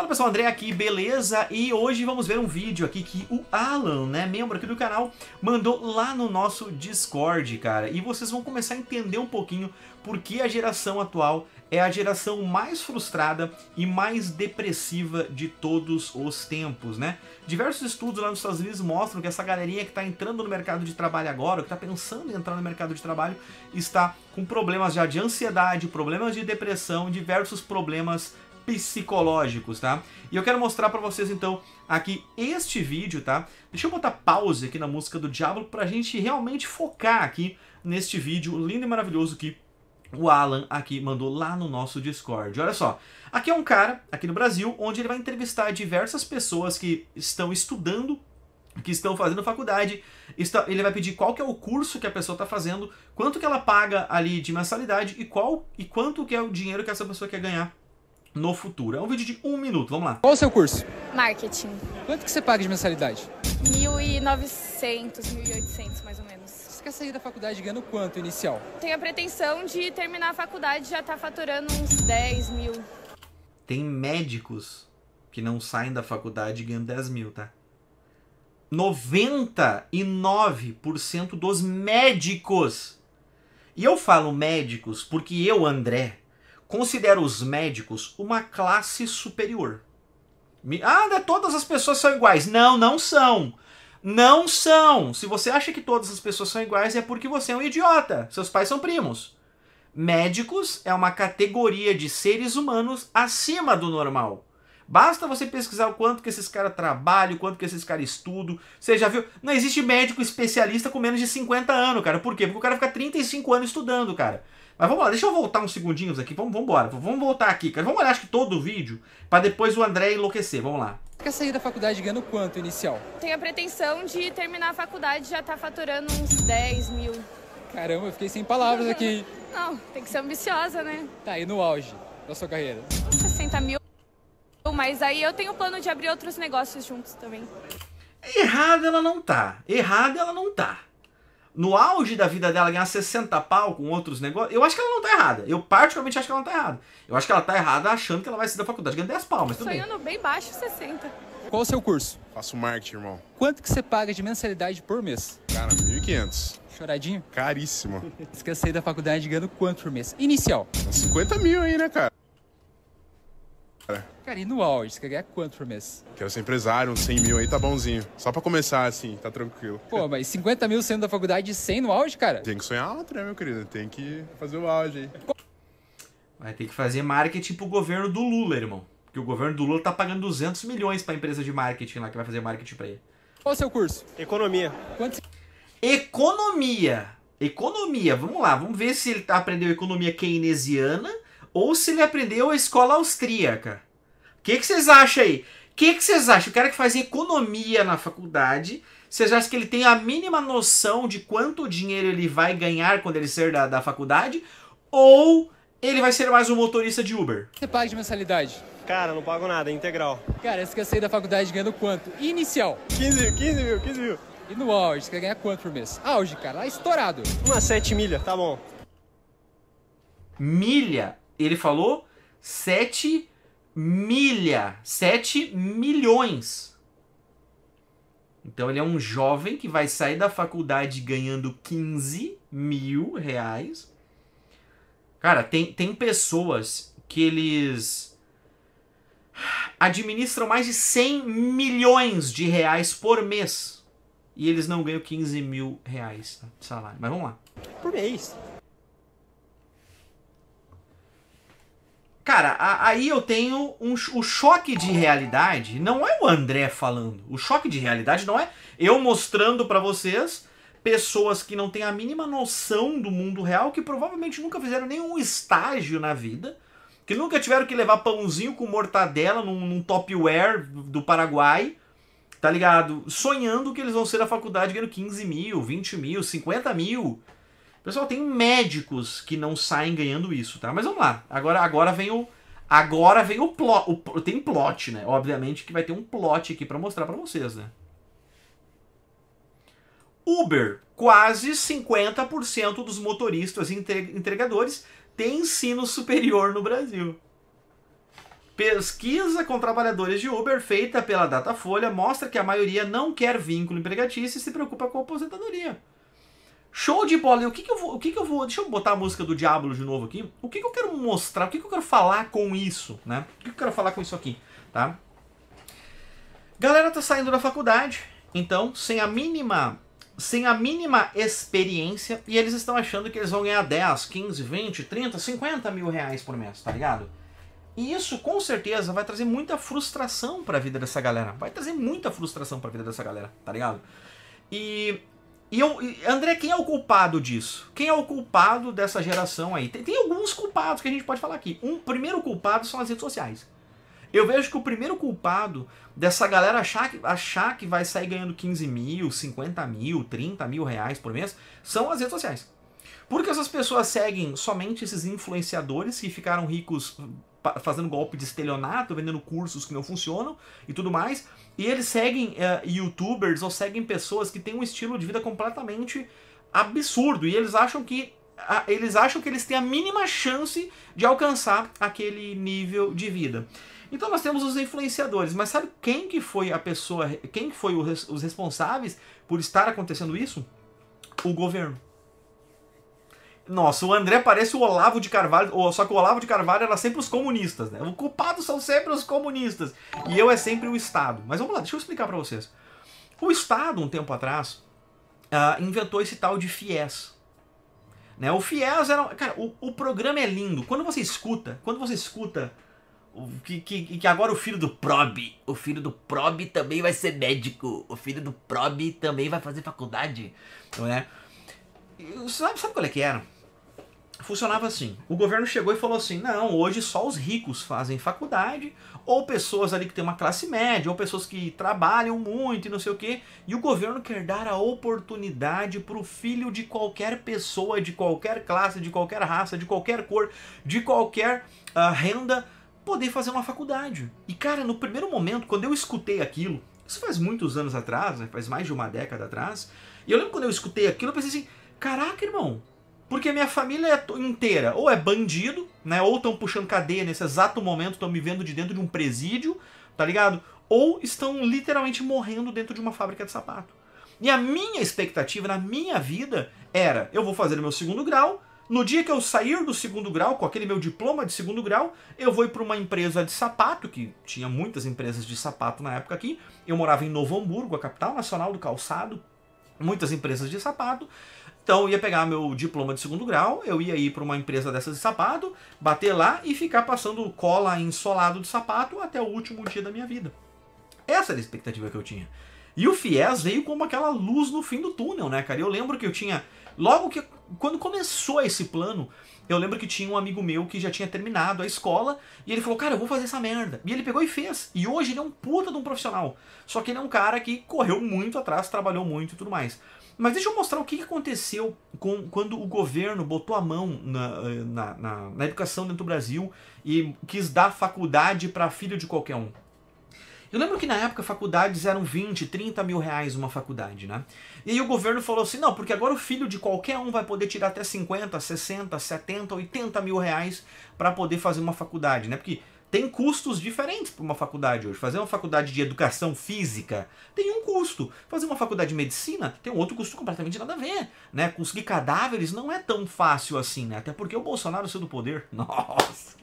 Fala pessoal, André aqui, beleza? E hoje vamos ver um vídeo aqui que o Alan, né, membro aqui do canal, mandou lá no nosso Discord, cara. E vocês vão começar a entender um pouquinho por que a geração atual é a geração mais frustrada e mais depressiva de todos os tempos, né? Diversos estudos lá nos Estados Unidos mostram que essa galerinha que está entrando no mercado de trabalho agora, que está pensando em entrar no mercado de trabalho, está com problemas já de ansiedade, problemas de depressão, diversos problemas psicológicos, tá? E eu quero mostrar para vocês então aqui este vídeo, tá? Deixa eu botar pause aqui na música do Diablo pra gente realmente focar aqui neste vídeo lindo e maravilhoso que o Alan aqui mandou lá no nosso Discord. Olha só, aqui é um cara, aqui no Brasil, onde ele vai entrevistar diversas pessoas que estão estudando que estão fazendo faculdade, ele vai pedir qual que é o curso que a pessoa está fazendo, quanto que ela paga ali de mensalidade e qual e quanto que é o dinheiro que essa pessoa quer ganhar no futuro. É um vídeo de um minuto, vamos lá. Qual o seu curso? Marketing. Quanto que você paga de mensalidade? 1.900, 1.800 mais ou menos. Você quer sair da faculdade ganhando quanto inicial? Tenho a pretensão de terminar a faculdade e já estar tá faturando uns 10 mil. Tem médicos que não saem da faculdade ganhando 10 mil, tá? 99% dos médicos. E eu falo médicos porque eu, André, considera os médicos uma classe superior. Ah, né, todas as pessoas são iguais. Não, não são. Não são. Se você acha que todas as pessoas são iguais, é porque você é um idiota. Seus pais são primos. Médicos é uma categoria de seres humanos acima do normal. Basta você pesquisar o quanto que esses caras trabalham, o quanto que esses caras estudam. Você já viu? Não existe médico especialista com menos de 50 anos, cara. Por quê? Porque o cara fica 35 anos estudando, cara. Mas vamos lá, deixa eu voltar uns segundinhos aqui. Vamos, vamos embora. Vamos voltar aqui, cara. Vamos olhar acho que todo o vídeo para depois o André enlouquecer. Vamos lá. Quer sair da faculdade ganhando quanto inicial? Tenho a pretensão de terminar a faculdade já tá faturando uns 10 mil. Caramba, eu fiquei sem palavras aqui. Não, tem que ser ambiciosa, né? Tá, e no auge da sua carreira? 60 mil mas aí eu tenho plano de abrir outros negócios juntos também. Errada ela não tá. Errada ela não tá. No auge da vida dela ganhar 60 pau com outros negócios, eu acho que ela não tá errada. Eu particularmente acho que ela não tá errada. Eu acho que ela tá errada achando que ela vai sair da faculdade ganhando 10 pau, mas tudo Sonhando bem. bem baixo, 60. Qual o seu curso? Faço marketing, irmão. Quanto que você paga de mensalidade por mês? Cara, 1.500. Choradinho? Caríssimo. Esqueci da faculdade ganhando quanto por mês? Inicial. 50 mil aí, né, cara? Cara, e no auge? Você quer ganhar quanto por mês? Quero ser empresário, uns 100 mil aí tá bonzinho. Só pra começar, assim, tá tranquilo. Pô, mas 50 mil sendo da faculdade e 100 no auge, cara? Tem que sonhar alto, né, meu querido? Tem que fazer o auge aí. Vai ter que fazer marketing pro governo do Lula, irmão. Porque o governo do Lula tá pagando 200 milhões pra empresa de marketing lá que vai fazer marketing pra ele. Qual o seu curso? Economia. Quantos... Economia. Economia, vamos lá, vamos ver se ele aprendeu economia keynesiana ou se ele aprendeu a escola austríaca. O que, que vocês acham aí? O que, que vocês acham? O cara que faz economia na faculdade, vocês acham que ele tem a mínima noção de quanto dinheiro ele vai ganhar quando ele sair da, da faculdade? Ou ele vai ser mais um motorista de Uber? Você paga de mensalidade? Cara, não pago nada, é integral. Cara, você quer sair da faculdade ganhando quanto? Inicial? 15 mil, 15 mil, 15 mil. E no auge, você quer ganhar quanto por mês? Auge, cara, lá estourado. Uma 7 milha, tá bom. Milha? Ele falou 7 milha, 7 milhões. Então ele é um jovem que vai sair da faculdade ganhando 15 mil reais. Cara, tem, tem pessoas que eles administram mais de 100 milhões de reais por mês. E eles não ganham 15 mil reais de salário. Mas vamos lá. Por mês. Cara, a, aí eu tenho um, o choque de realidade. Não é o André falando. O choque de realidade não é eu mostrando para vocês pessoas que não têm a mínima noção do mundo real, que provavelmente nunca fizeram nenhum estágio na vida, que nunca tiveram que levar pãozinho com mortadela num, num topware do Paraguai, tá ligado? Sonhando que eles vão ser da faculdade ganhando 15 mil, 20 mil, 50 mil. Pessoal, tem médicos que não saem ganhando isso, tá? Mas vamos lá. Agora, agora vem o agora vem o plot, o, tem plot, né? Obviamente que vai ter um plot aqui para mostrar para vocês, né? Uber, quase 50% dos motoristas e entregadores têm ensino superior no Brasil. Pesquisa com trabalhadores de Uber feita pela Datafolha mostra que a maioria não quer vínculo empregatício e se preocupa com a aposentadoria. Show de bola! E o que, que eu vou. O que, que eu vou. Deixa eu botar a música do Diablo de novo aqui. O que, que eu quero mostrar? O que, que eu quero falar com isso, né? O que, que eu quero falar com isso aqui, tá? Galera tá saindo da faculdade, então, sem a mínima. Sem a mínima experiência, e eles estão achando que eles vão ganhar 10, 15, 20, 30, 50 mil reais por mês, tá ligado? E isso com certeza vai trazer muita frustração para a vida dessa galera. Vai trazer muita frustração para a vida dessa galera, tá ligado? E e eu, André, quem é o culpado disso? Quem é o culpado dessa geração aí? Tem, tem alguns culpados que a gente pode falar aqui. Um primeiro culpado são as redes sociais. Eu vejo que o primeiro culpado dessa galera achar que, achar que vai sair ganhando 15 mil, 50 mil, 30 mil reais por mês são as redes sociais. Porque essas pessoas seguem somente esses influenciadores que ficaram ricos fazendo golpe de estelionato, vendendo cursos que não funcionam e tudo mais. E eles seguem uh, youtubers ou seguem pessoas que têm um estilo de vida completamente absurdo e eles acham que uh, eles acham que eles têm a mínima chance de alcançar aquele nível de vida. Então nós temos os influenciadores, mas sabe quem que foi a pessoa, quem que foi os responsáveis por estar acontecendo isso? O governo. Nossa, o André parece o Olavo de Carvalho, só que o Olavo de Carvalho era sempre os comunistas, né? O culpado são sempre os comunistas. E eu é sempre o Estado. Mas vamos lá, deixa eu explicar para vocês. O Estado, um tempo atrás, uh, inventou esse tal de FIES. Né? O FIES era. Cara, o, o programa é lindo. Quando você escuta, quando você escuta que, que, que, agora o filho do Prob, o filho do Prob também vai ser médico, o filho do Prob também vai fazer faculdade, não é? Sabe, sabe qual é que era? funcionava assim. O governo chegou e falou assim: não, hoje só os ricos fazem faculdade, ou pessoas ali que têm uma classe média, ou pessoas que trabalham muito e não sei o quê. E o governo quer dar a oportunidade para o filho de qualquer pessoa, de qualquer classe, de qualquer raça, de qualquer cor, de qualquer uh, renda, poder fazer uma faculdade. E cara, no primeiro momento, quando eu escutei aquilo, isso faz muitos anos atrás, né? faz mais de uma década atrás, e eu lembro quando eu escutei aquilo, eu pensei assim: caraca, irmão porque minha família é inteira ou é bandido, né? Ou estão puxando cadeia nesse exato momento, estão me vendo de dentro de um presídio, tá ligado? Ou estão literalmente morrendo dentro de uma fábrica de sapato. E a minha expectativa na minha vida era: eu vou fazer o meu segundo grau. No dia que eu sair do segundo grau, com aquele meu diploma de segundo grau, eu vou para uma empresa de sapato, que tinha muitas empresas de sapato na época aqui. Eu morava em Novo Hamburgo, a capital nacional do calçado, muitas empresas de sapato. Então eu ia pegar meu diploma de segundo grau, eu ia ir para uma empresa dessas de sapato, bater lá e ficar passando cola ensolado de sapato até o último dia da minha vida. Essa era a expectativa que eu tinha. E o FIES veio como aquela luz no fim do túnel, né, cara? Eu lembro que eu tinha. Logo que. Quando começou esse plano, eu lembro que tinha um amigo meu que já tinha terminado a escola e ele falou, cara, eu vou fazer essa merda. E ele pegou e fez. E hoje ele é um puta de um profissional. Só que ele é um cara que correu muito atrás, trabalhou muito e tudo mais. Mas deixa eu mostrar o que aconteceu com, quando o governo botou a mão na, eh, na, na, na educação dentro do Brasil e quis dar faculdade para filho de qualquer um. Eu lembro que na época faculdades eram 20, 30 mil reais uma faculdade, né? E aí o governo falou assim: não, porque agora o filho de qualquer um vai poder tirar até 50, 60, 70, 80 mil reais para poder fazer uma faculdade, né? Porque tem custos diferentes para uma faculdade hoje. Fazer uma faculdade de educação física tem um custo. Fazer uma faculdade de medicina tem um outro custo completamente nada a ver. Né? Conseguir cadáveres não é tão fácil assim, né? Até porque o Bolsonaro saiu do poder. Nossa!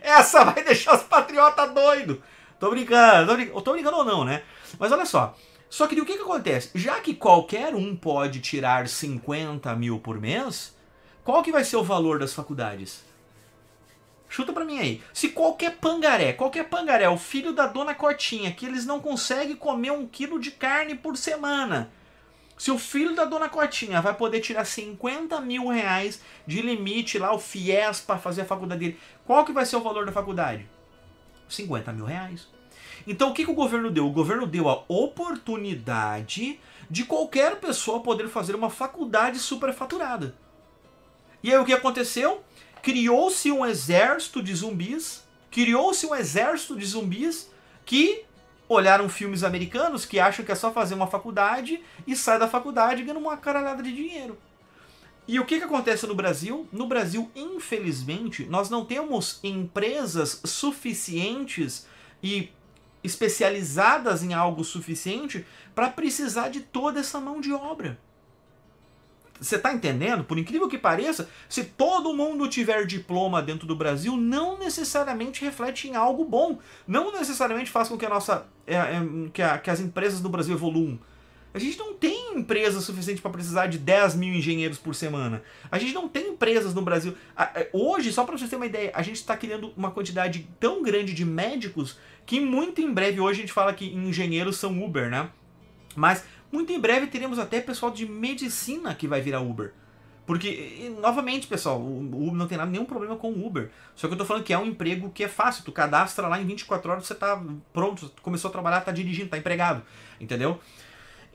Essa vai deixar os patriotas doido. Tô brincando, tô brincando, tô brincando ou não, né? Mas olha só. Só que o que, que acontece? Já que qualquer um pode tirar 50 mil por mês, qual que vai ser o valor das faculdades? Chuta para mim aí. Se qualquer pangaré, qualquer pangaré, o filho da dona Cotinha, que eles não conseguem comer um quilo de carne por semana. Se o filho da dona Cotinha vai poder tirar 50 mil reais de limite lá, o FIES, para fazer a faculdade dele, qual que vai ser o valor da faculdade? 50 mil reais. Então o que, que o governo deu? O governo deu a oportunidade de qualquer pessoa poder fazer uma faculdade superfaturada. E aí o que aconteceu? criou-se um exército de zumbis, criou-se um exército de zumbis que olharam filmes americanos que acham que é só fazer uma faculdade e sai da faculdade ganhando uma caralhada de dinheiro. E o que, que acontece no Brasil? No Brasil, infelizmente, nós não temos empresas suficientes e especializadas em algo suficiente para precisar de toda essa mão de obra. Você está entendendo? Por incrível que pareça, se todo mundo tiver diploma dentro do Brasil, não necessariamente reflete em algo bom. Não necessariamente faz com que, a nossa, é, é, que, a, que as empresas do Brasil evoluam. A gente não tem empresa suficiente para precisar de 10 mil engenheiros por semana. A gente não tem empresas no Brasil. Hoje, só para você ter uma ideia, a gente está criando uma quantidade tão grande de médicos que muito em breve, hoje a gente fala que engenheiros são Uber, né? Mas muito em breve teremos até pessoal de medicina que vai virar Uber. Porque, novamente, pessoal, o Uber não tem nada, nenhum problema com o Uber. Só que eu tô falando que é um emprego que é fácil. Tu cadastra lá em 24 horas, você tá pronto, começou a trabalhar, tá dirigindo, tá empregado. Entendeu?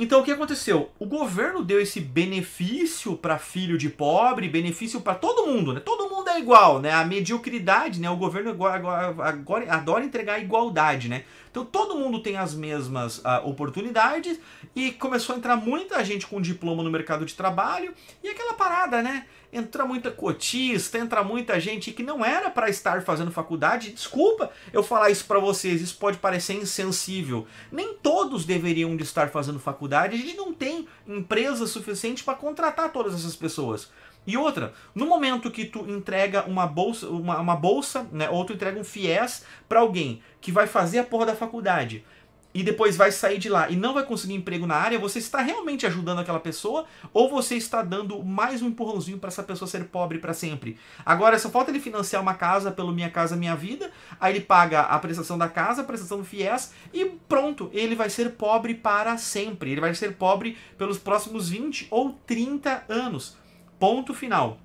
Então o que aconteceu? O governo deu esse benefício para filho de pobre, benefício para todo mundo, né? Todo mundo é igual, né? A mediocridade, né? O governo agora, agora adora entregar a igualdade, né? Então todo mundo tem as mesmas ah, oportunidades e começou a entrar muita gente com diploma no mercado de trabalho e aquela parada, né? Entra muita cotista, entra muita gente que não era para estar fazendo faculdade. Desculpa eu falar isso para vocês, isso pode parecer insensível. Nem todos deveriam de estar fazendo faculdade. A gente não tem empresa suficiente para contratar todas essas pessoas. E outra, no momento que tu entrega uma bolsa, uma, uma bolsa, né, ou tu entrega um FIES para alguém que vai fazer a porra da faculdade e depois vai sair de lá e não vai conseguir emprego na área, você está realmente ajudando aquela pessoa ou você está dando mais um empurrãozinho para essa pessoa ser pobre para sempre? Agora, só falta ele financiar uma casa pelo Minha Casa Minha Vida, aí ele paga a prestação da casa, a prestação do FIES e pronto, ele vai ser pobre para sempre. Ele vai ser pobre pelos próximos 20 ou 30 anos. Ponto final,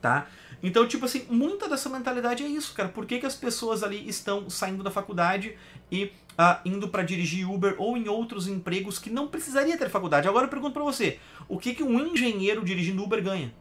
tá? Então, tipo assim, muita dessa mentalidade é isso, cara. Por que, que as pessoas ali estão saindo da faculdade e ah, indo para dirigir Uber ou em outros empregos que não precisaria ter faculdade? Agora eu pergunto para você, o que, que um engenheiro dirigindo Uber ganha?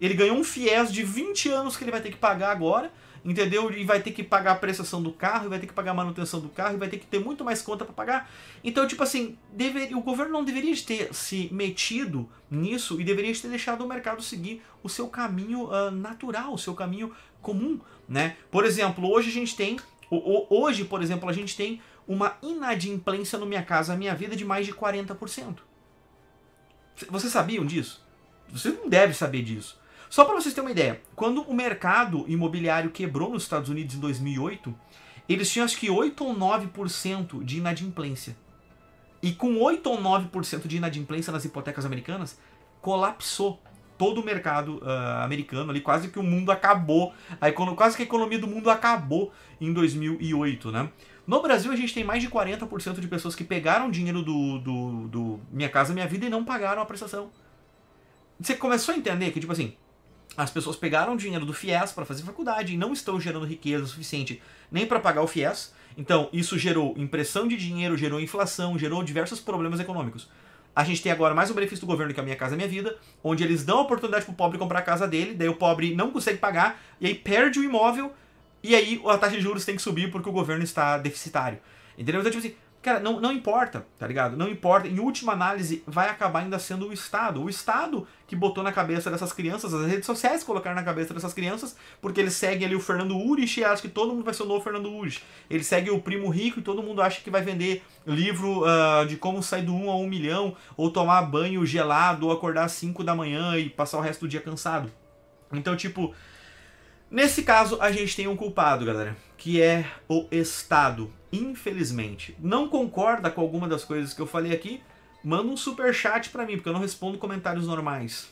Ele ganhou um fiéis de 20 anos que ele vai ter que pagar agora entendeu? E vai ter que pagar a prestação do carro, vai ter que pagar a manutenção do carro, vai ter que ter muito mais conta para pagar. Então, tipo assim, deveria, o governo não deveria ter se metido nisso e deveria ter deixado o mercado seguir o seu caminho uh, natural, o seu caminho comum, né? Por exemplo, hoje a gente tem, hoje, por exemplo, a gente tem uma inadimplência no Minha Casa Minha Vida de mais de 40%. Vocês sabiam disso? Você não deve saber disso. Só para vocês terem uma ideia, quando o mercado imobiliário quebrou nos Estados Unidos em 2008, eles tinham acho que 8 ou 9% de inadimplência. E com 8 ou 9% de inadimplência nas hipotecas americanas, colapsou todo o mercado uh, americano ali, quase que o mundo acabou, a econo... quase que a economia do mundo acabou em 2008, né? No Brasil a gente tem mais de 40% de pessoas que pegaram dinheiro do, do, do Minha Casa Minha Vida e não pagaram a prestação. Você começou a entender que, tipo assim, as pessoas pegaram dinheiro do FIES para fazer faculdade e não estão gerando riqueza suficiente nem para pagar o FIES. Então, isso gerou impressão de dinheiro, gerou inflação, gerou diversos problemas econômicos. A gente tem agora mais um benefício do governo que é a Minha Casa Minha Vida, onde eles dão a oportunidade para o pobre comprar a casa dele, daí o pobre não consegue pagar, e aí perde o imóvel, e aí a taxa de juros tem que subir porque o governo está deficitário. Entendeu? Então, tipo assim, Cara, não, não importa, tá ligado? Não importa. Em última análise, vai acabar ainda sendo o Estado. O Estado que botou na cabeça dessas crianças, as redes sociais colocaram na cabeça dessas crianças, porque eles seguem ali o Fernando Urich e acham que todo mundo vai ser o novo Fernando Urich. Eles seguem o Primo Rico e todo mundo acha que vai vender livro uh, de como sair do 1 um a 1 um milhão, ou tomar banho gelado, ou acordar às 5 da manhã e passar o resto do dia cansado. Então, tipo, Nesse caso, a gente tem um culpado, galera, que é o Estado infelizmente. Não concorda com alguma das coisas que eu falei aqui? Manda um super chat para mim, porque eu não respondo comentários normais.